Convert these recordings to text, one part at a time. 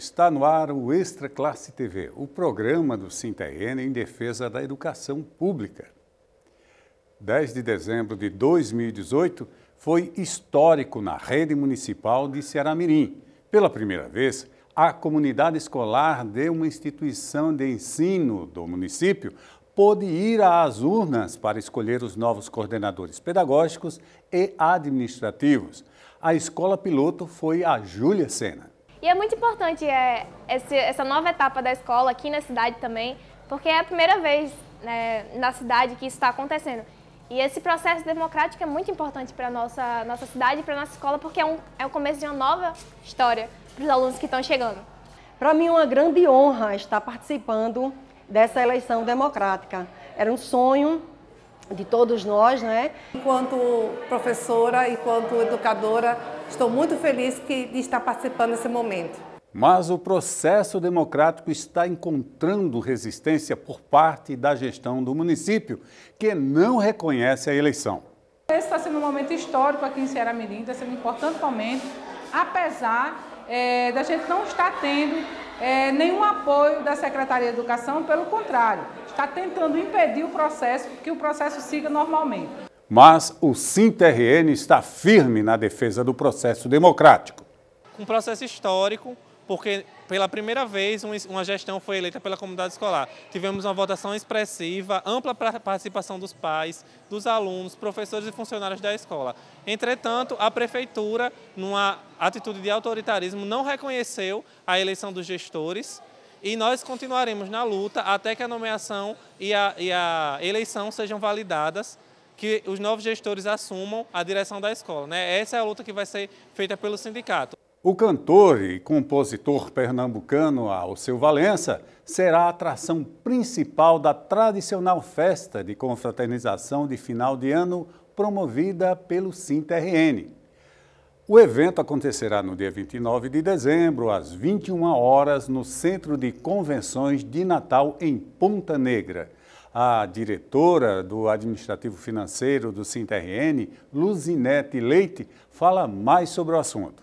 Está no ar o Extra Classe TV, o programa do Sintaene em defesa da educação pública. 10 de dezembro de 2018 foi histórico na rede municipal de Ceará-Mirim. Pela primeira vez, a comunidade escolar de uma instituição de ensino do município pôde ir às urnas para escolher os novos coordenadores pedagógicos e administrativos. A escola piloto foi a Júlia Sena. E é muito importante é, esse, essa nova etapa da escola aqui na cidade também, porque é a primeira vez né, na cidade que isso está acontecendo. E esse processo democrático é muito importante para a nossa, nossa cidade e para a nossa escola, porque é, um, é o começo de uma nova história para os alunos que estão chegando. Para mim é uma grande honra estar participando dessa eleição democrática. Era um sonho de todos nós, né? Enquanto professora, enquanto educadora, Estou muito feliz que, de estar participando desse momento. Mas o processo democrático está encontrando resistência por parte da gestão do município, que não reconhece a eleição. Esse está sendo um momento histórico aqui em Ceará Mirim, está sendo um importante momento, apesar é, da gente não estar tendo é, nenhum apoio da Secretaria de Educação, pelo contrário, está tentando impedir o processo, que o processo siga normalmente mas o SINTRN está firme na defesa do processo democrático. Um processo histórico, porque pela primeira vez uma gestão foi eleita pela comunidade escolar. Tivemos uma votação expressiva, ampla participação dos pais, dos alunos, professores e funcionários da escola. Entretanto, a prefeitura, numa atitude de autoritarismo, não reconheceu a eleição dos gestores e nós continuaremos na luta até que a nomeação e a, e a eleição sejam validadas que os novos gestores assumam a direção da escola. Né? Essa é a luta que vai ser feita pelo sindicato. O cantor e compositor pernambucano Alceu Valença será a atração principal da tradicional festa de confraternização de final de ano promovida pelo SINTRN. O evento acontecerá no dia 29 de dezembro, às 21 horas, no Centro de Convenções de Natal, em Ponta Negra a diretora do Administrativo Financeiro do CINTRN, Luzinete Leite, fala mais sobre o assunto.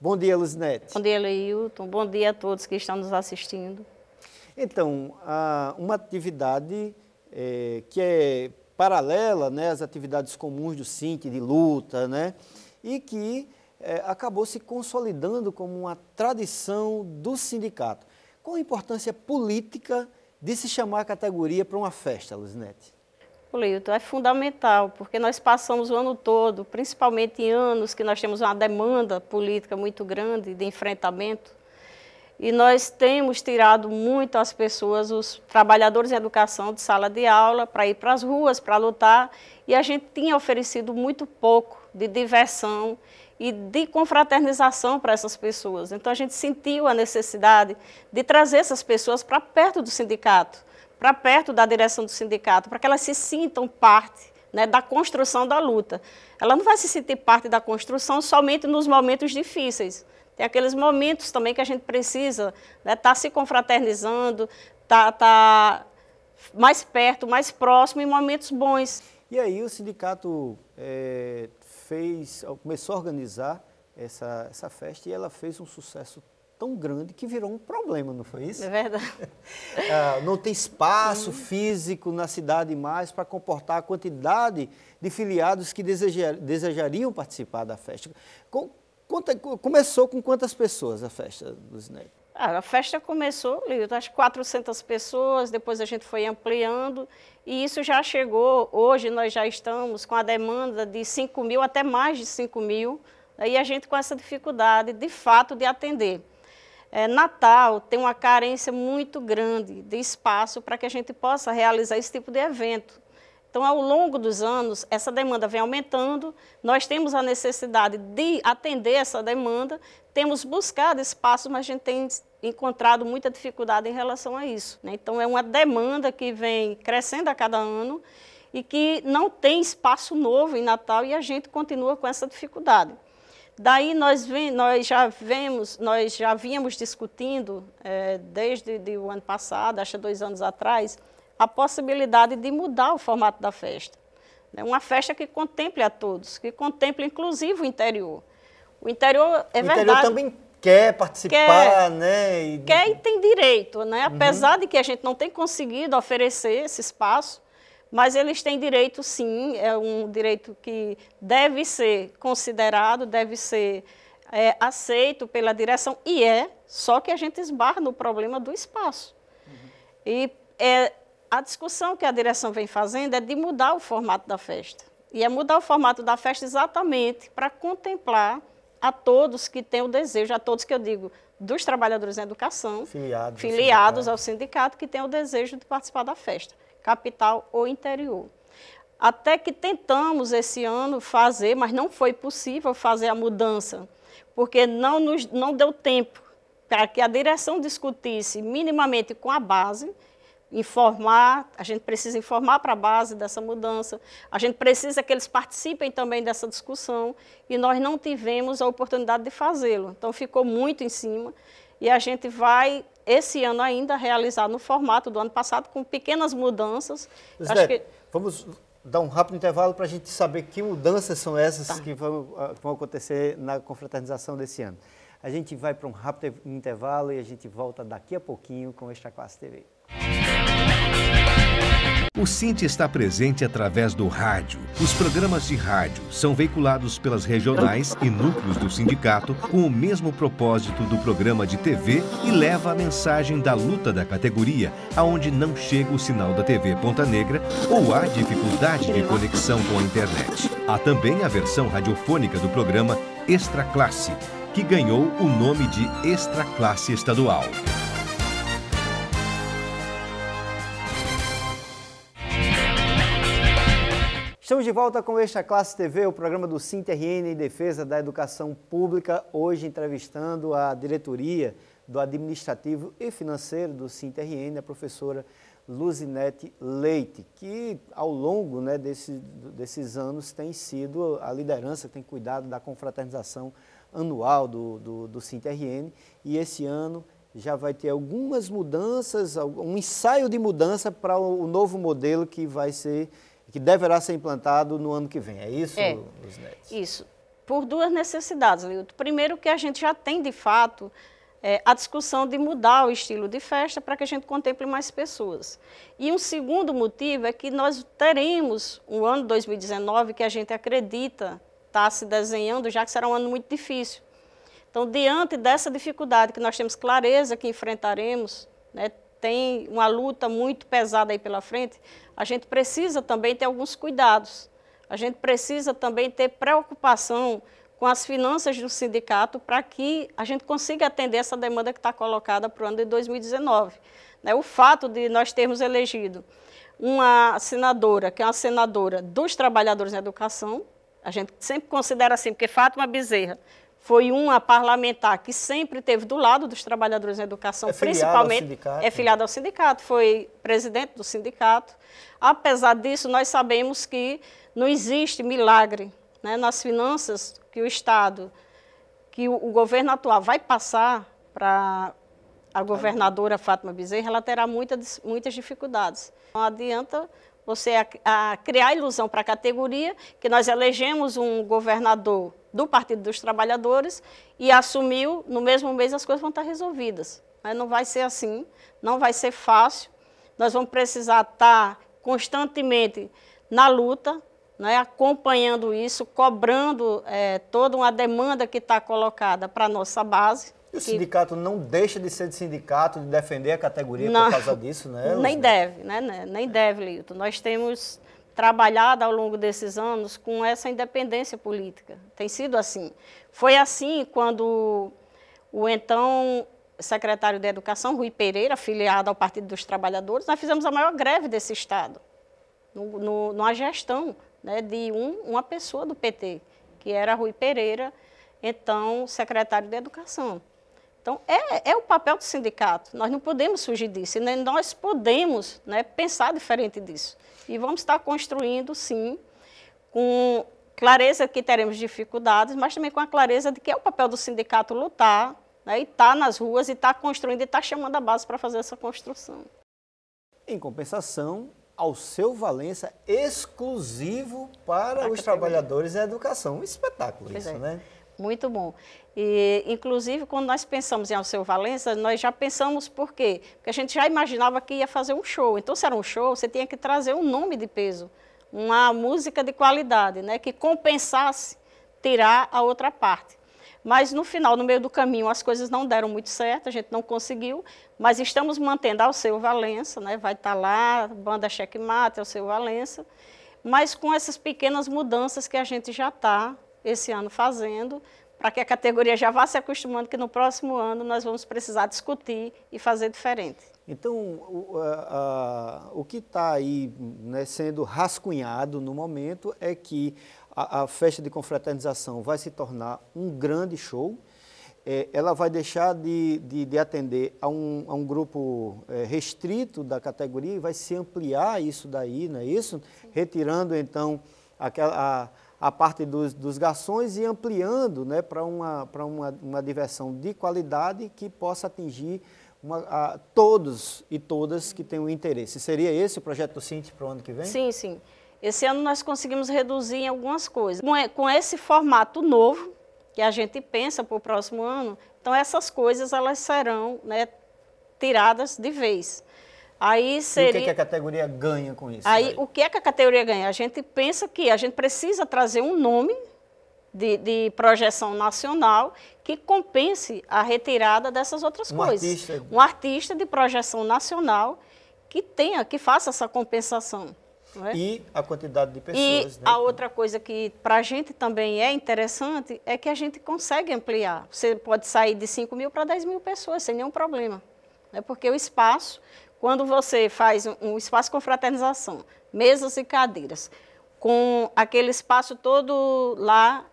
Bom dia, Luzinete. Bom dia, Leilton. Bom dia a todos que estão nos assistindo. Então, uma atividade eh, que é paralela né, às atividades comuns do CINT, de luta, né, e que eh, acabou se consolidando como uma tradição do sindicato. Qual a importância política de se chamar a categoria para uma festa, Luzinete? Cleiton, é fundamental, porque nós passamos o ano todo, principalmente em anos que nós temos uma demanda política muito grande de enfrentamento, e nós temos tirado muito as pessoas, os trabalhadores em educação de sala de aula, para ir para as ruas, para lutar, e a gente tinha oferecido muito pouco de diversão e de confraternização para essas pessoas. Então, a gente sentiu a necessidade de trazer essas pessoas para perto do sindicato, para perto da direção do sindicato, para que elas se sintam parte né, da construção da luta. Ela não vai se sentir parte da construção somente nos momentos difíceis. Tem aqueles momentos também que a gente precisa estar né, tá se confraternizando, estar tá, tá mais perto, mais próximo, em momentos bons. E aí o sindicato é, fez, começou a organizar essa, essa festa e ela fez um sucesso tão grande que virou um problema, não foi isso? É verdade. Ah, não tem espaço físico na cidade mais para comportar a quantidade de filiados que desejar, desejariam participar da festa. Com, conta, começou com quantas pessoas a festa do ah, a festa começou, das 400 pessoas, depois a gente foi ampliando e isso já chegou. Hoje nós já estamos com a demanda de 5 mil, até mais de 5 mil, e a gente com essa dificuldade, de fato, de atender. É, Natal tem uma carência muito grande de espaço para que a gente possa realizar esse tipo de evento. Então, ao longo dos anos, essa demanda vem aumentando, nós temos a necessidade de atender essa demanda, temos buscado espaço, mas a gente tem encontrado muita dificuldade em relação a isso. Né? Então, é uma demanda que vem crescendo a cada ano e que não tem espaço novo em Natal e a gente continua com essa dificuldade. Daí nós, vem, nós já vemos, nós já vínhamos discutindo é, desde de, o ano passado, acho dois anos atrás, a possibilidade de mudar o formato da festa. Né? Uma festa que contemple a todos, que contemple inclusive o interior. O interior é o verdade. Interior também quer participar, quer, né? E... Quer e tem direito, né? Uhum. Apesar uhum. de que a gente não tem conseguido oferecer esse espaço, mas eles têm direito, sim, é um direito que deve ser considerado, deve ser é, aceito pela direção, e é, só que a gente esbarra no problema do espaço. Uhum. E é, a discussão que a direção vem fazendo é de mudar o formato da festa. E é mudar o formato da festa exatamente para contemplar a todos que têm o desejo, a todos que eu digo, dos trabalhadores em educação, filiados sindicato. ao sindicato, que têm o desejo de participar da festa, capital ou interior. Até que tentamos esse ano fazer, mas não foi possível fazer a mudança, porque não, nos, não deu tempo para que a direção discutisse minimamente com a base informar, a gente precisa informar para a base dessa mudança, a gente precisa que eles participem também dessa discussão e nós não tivemos a oportunidade de fazê-lo. Então ficou muito em cima e a gente vai esse ano ainda realizar no formato do ano passado com pequenas mudanças. que... vamos dar um rápido intervalo para a gente saber que mudanças são essas tá. que vão, ah, vão acontecer na confraternização desse ano. A gente vai para um rápido intervalo e a gente volta daqui a pouquinho com o Extra Classe TV. O Sint está presente através do rádio. Os programas de rádio são veiculados pelas regionais e núcleos do sindicato com o mesmo propósito do programa de TV e leva a mensagem da luta da categoria, aonde não chega o sinal da TV Ponta Negra ou há dificuldade de conexão com a internet. Há também a versão radiofônica do programa Extra Classe, que ganhou o nome de Extra Classe Estadual. Estamos de volta com esta Classe TV, o programa do CINTRN em defesa da educação pública, hoje entrevistando a diretoria do administrativo e financeiro do CINTRN, a professora Luzinete Leite, que ao longo né, desse, desses anos tem sido a liderança, tem cuidado da confraternização anual do, do, do CINTRN e esse ano já vai ter algumas mudanças, um ensaio de mudança para o novo modelo que vai ser que deverá ser implantado no ano que vem. É isso, é, Luzinete? Isso. Por duas necessidades, Lilto. Primeiro, que a gente já tem, de fato, é, a discussão de mudar o estilo de festa para que a gente contemple mais pessoas. E um segundo motivo é que nós teremos um ano 2019 que a gente acredita está se desenhando, já que será um ano muito difícil. Então, diante dessa dificuldade que nós temos clareza que enfrentaremos, né, tem uma luta muito pesada aí pela frente, a gente precisa também ter alguns cuidados. A gente precisa também ter preocupação com as finanças do sindicato para que a gente consiga atender essa demanda que está colocada para o ano de 2019. Né? O fato de nós termos elegido uma senadora, que é uma senadora dos trabalhadores na educação, a gente sempre considera assim, porque Fátima Bezerra foi uma parlamentar que sempre esteve do lado dos trabalhadores da educação, é principalmente. Sindicato, é filiada ao sindicato, foi presidente do sindicato. Apesar disso, nós sabemos que não existe milagre né, nas finanças que o Estado, que o, o governo atual vai passar para a governadora Fátima Bezerra, ela terá muitas, muitas dificuldades. Não adianta você a, a criar ilusão para a categoria que nós elegemos um governador do Partido dos Trabalhadores e assumiu, no mesmo mês as coisas vão estar resolvidas. Né? Não vai ser assim, não vai ser fácil. Nós vamos precisar estar constantemente na luta, né, acompanhando isso, cobrando é, toda uma demanda que está colocada para a nossa base. E o sindicato que... não deixa de ser de sindicato, de defender a categoria não, por causa disso, né? Nem deve, né, né? Nem deve, Lito. Nós temos Trabalhada ao longo desses anos com essa independência política. Tem sido assim. Foi assim quando o então secretário de Educação, Rui Pereira, afiliado ao Partido dos Trabalhadores, nós fizemos a maior greve desse Estado, no, no, numa gestão né, de um, uma pessoa do PT, que era Rui Pereira, então secretário de Educação. Então, é, é o papel do sindicato, nós não podemos fugir disso, nem né? nós podemos né, pensar diferente disso. E vamos estar construindo, sim, com clareza que teremos dificuldades, mas também com a clareza de que é o papel do sindicato lutar, né, e estar tá nas ruas, e estar tá construindo, e estar tá chamando a base para fazer essa construção. Em compensação, ao seu Valença exclusivo para, para os trabalhadores a educação. Um espetáculo pois isso, é. né? Muito bom. E, inclusive, quando nós pensamos em Alceu Valença, nós já pensamos por quê? Porque a gente já imaginava que ia fazer um show. Então, se era um show, você tinha que trazer um nome de peso, uma música de qualidade, né? que compensasse tirar a outra parte. Mas no final, no meio do caminho, as coisas não deram muito certo, a gente não conseguiu, mas estamos mantendo Alceu Valença, né? vai estar tá lá, banda Checkmate, Alceu Valença, mas com essas pequenas mudanças que a gente já está esse ano fazendo, para que a categoria já vá se acostumando que no próximo ano nós vamos precisar discutir e fazer diferente. Então, o, a, a, o que está aí né, sendo rascunhado no momento é que a, a, festa de confraternização vai se tornar um grande show, é, ela vai deixar de, de, de atender a um, a um grupo é, restrito da categoria e vai se ampliar isso daí, não é isso? Sim. Retirando, então, aquela a parte dos, dos garçons e ampliando né, para uma, uma, uma diversão de qualidade que possa atingir uma, a, todos e todas que tenham interesse. Seria esse o projeto do Cinti para o ano que vem? Sim, sim. Esse ano nós conseguimos reduzir em algumas coisas. Com, com esse formato novo, que a gente pensa para o próximo ano, então essas coisas elas serão né, tiradas de vez. Aí seria... E o que, é que, a categoria ganha com isso? Aí, aí, o que é que a categoria ganha? A gente pensa que a gente precisa trazer um nome de, de projeção nacional que compense a retirada dessas outras um coisas. Artista... Um artista de projeção nacional que tenha, que faça essa compensação. É? E a quantidade de pessoas. E né? a outra coisa que para a gente também é interessante é que a gente consegue ampliar. Você pode sair de 5 mil para 10 mil pessoas sem nenhum problema. Né? Porque o espaço quando você faz um espaço com fraternização, mesas e cadeiras, com aquele espaço todo lá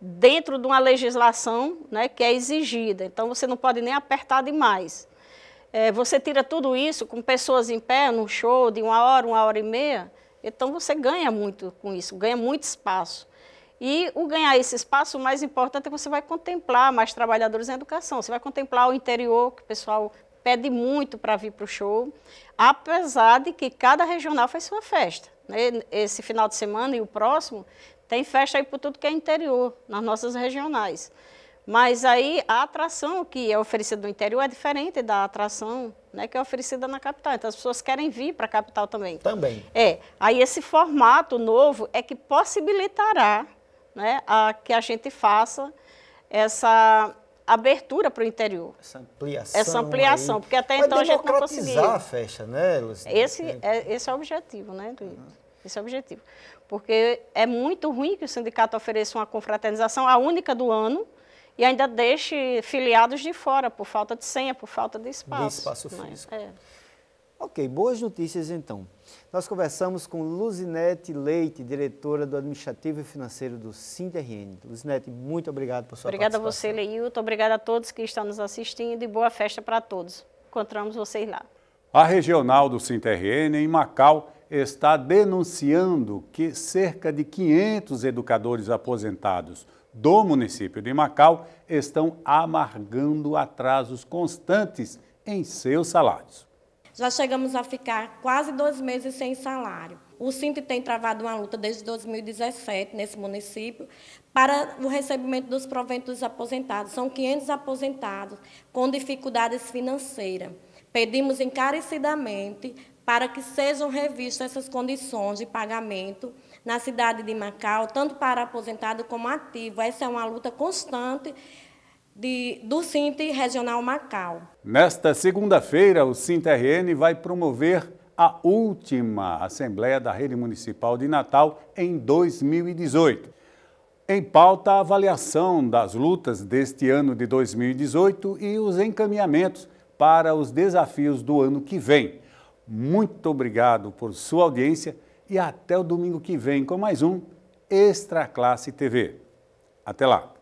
dentro de uma legislação né, que é exigida. Então, você não pode nem apertar demais. É, você tira tudo isso com pessoas em pé, num show de uma hora, uma hora e meia. Então, você ganha muito com isso, ganha muito espaço. E o ganhar esse espaço, o mais importante é que você vai contemplar mais trabalhadores na educação. Você vai contemplar o interior, que o pessoal pede muito para vir para o show, apesar de que cada regional faz sua festa. Né? Esse final de semana e o próximo, tem festa aí por tudo que é interior, nas nossas regionais. Mas aí a atração que é oferecida no interior é diferente da atração né, que é oferecida na capital. Então as pessoas querem vir para a capital também. Também. É. Aí esse formato novo é que possibilitará né, a, que a gente faça essa abertura para o interior. Essa ampliação. Essa ampliação, aí. porque até Mas então a gente não conseguia. a festa, né, Luciana? Esse é, esse é o objetivo, né, do, uhum. Esse é o objetivo. Porque é muito ruim que o sindicato ofereça uma confraternização, a única do ano, e ainda deixe filiados de fora, por falta de senha, por falta de espaço. De espaço né? físico. É. Ok, boas notícias então. Nós conversamos com Luzinete Leite, diretora do Administrativo e Financeiro do CINTRN. Luzinete, muito obrigado por sua Obrigada a você, Leilton. Obrigada a todos que estão nos assistindo e boa festa para todos. Encontramos vocês lá. A regional do CINTRN em Macau está denunciando que cerca de 500 educadores aposentados do município de Macau estão amargando atrasos constantes em seus salários. Já chegamos a ficar quase dois meses sem salário. O Sinti tem travado uma luta desde 2017 nesse município para o recebimento dos proventos dos aposentados. São 500 aposentados com dificuldades financeiras. Pedimos encarecidamente para que sejam revistas essas condições de pagamento na cidade de Macau, tanto para aposentado como ativo. Essa é uma luta constante de, do Cinte Regional Macau. Nesta segunda-feira, o Cinte-RN vai promover a última Assembleia da Rede Municipal de Natal em 2018. Em pauta, a avaliação das lutas deste ano de 2018 e os encaminhamentos para os desafios do ano que vem. Muito obrigado por sua audiência e até o domingo que vem com mais um Extra Classe TV. Até lá!